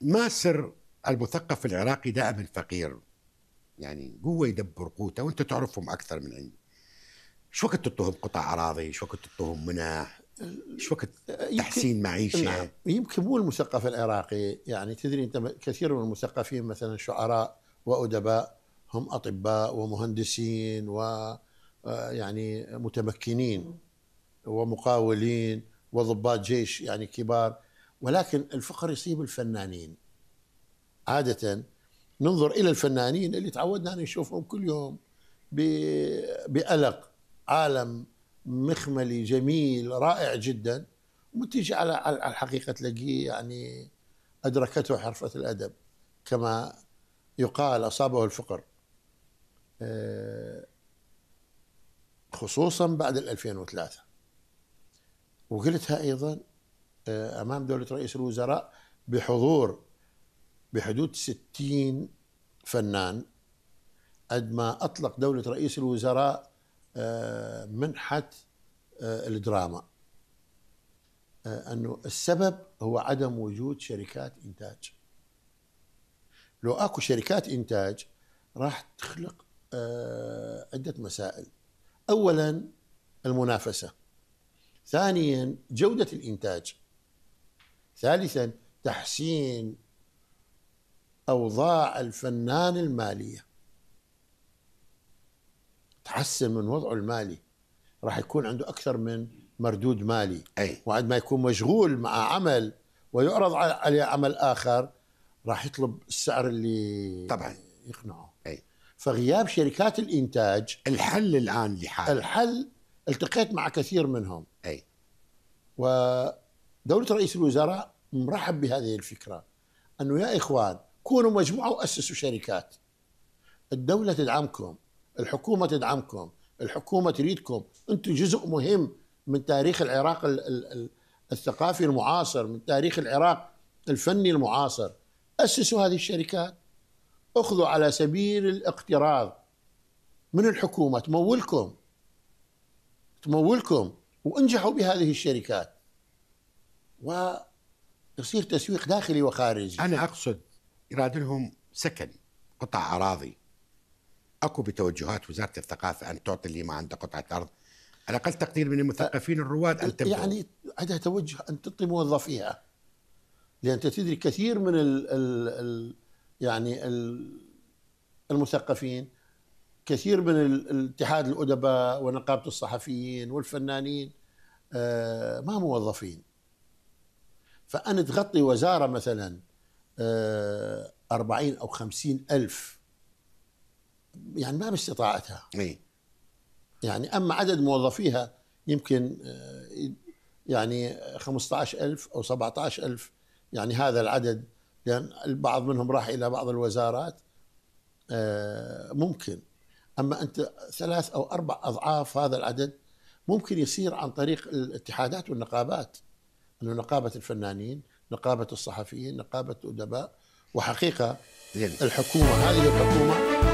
ما سر المثقف العراقي دائما فقير يعني هو يدبر قوته وانت تعرفهم اكثر من عندي شو وقت تعطوهم قطع اراضي شو وقت تعطوهم مناح شو وقت أه، تحسين معيشه نعم يمكن مو المثقف العراقي يعني تدري انت كثير من المثقفين مثلا شعراء وادباء هم اطباء ومهندسين و أه، يعني متمكنين ومقاولين وضباط جيش يعني كبار ولكن الفقر يصيب الفنانين عادة ننظر إلى الفنانين اللي تعودنا أن نشوفهم كل يوم بألق عالم مخملي جميل رائع جدا وتجي على الحقيقة تلاقيه يعني أدركته حرفة الأدب كما يقال أصابه الفقر آه، خصوصا بعد 2003 وقلتها أيضا آه، امام دوله رئيس الوزراء بحضور بحدود 60 فنان قد ما اطلق دوله رئيس الوزراء آه، منحه آه، الدراما انه السبب هو عدم وجود شركات انتاج لو اكو شركات انتاج راح تخلق عده مسائل اولا المنافسه ثانيا جوده الانتاج ثالثا تحسين أوضاع الفنان المالية تحسن من وضعه المالي راح يكون عنده أكثر من مردود مالي أي. وعند ما يكون مشغول مع عمل ويعرض عليه عمل آخر راح يطلب السعر اللي طبعا يقنعه أي. فغياب شركات الإنتاج الحل الآن لحاله الحل التقيت مع كثير منهم أي و دولة رئيس الوزراء مرحب بهذه الفكرة أنه يا إخوان كونوا مجموعة وأسسوا شركات الدولة تدعمكم الحكومة تدعمكم الحكومة تريدكم أنتم جزء مهم من تاريخ العراق الثقافي المعاصر من تاريخ العراق الفني المعاصر أسسوا هذه الشركات أخذوا على سبيل الاقتراض من الحكومة تمولكم تمولكم وانجحوا بهذه الشركات ويصير تسويق داخلي وخارجي أنا أقصد يراد لهم سكن قطع أراضي أكو بتوجهات وزارة الثقافة أن تعطي اللي ما عنده قطعة أرض على اقل تقدير من المثقفين الرواد ان تبدو يعني عندها توجه ان تعطي موظفيها لان انت تدري كثير من ال ال الـ يعني ال المثقفين كثير من الاتحاد الادباء ونقابه الصحفيين والفنانين آه، ما موظفين فأنا تغطي وزارة مثلا آه، أربعين أو خمسين ألف يعني ما باستطاعتها يعني أما عدد موظفيها يمكن آه، يعني 15000 أو 17000 يعني هذا العدد لأن البعض منهم راح إلى بعض الوزارات آه، ممكن أما أنت ثلاث أو أربع أضعاف هذا العدد ممكن يصير عن طريق الاتحادات والنقابات أنه نقابة الفنانين نقابة الصحفيين نقابة الأدباء وحقيقة الحكومة هذه الحكومة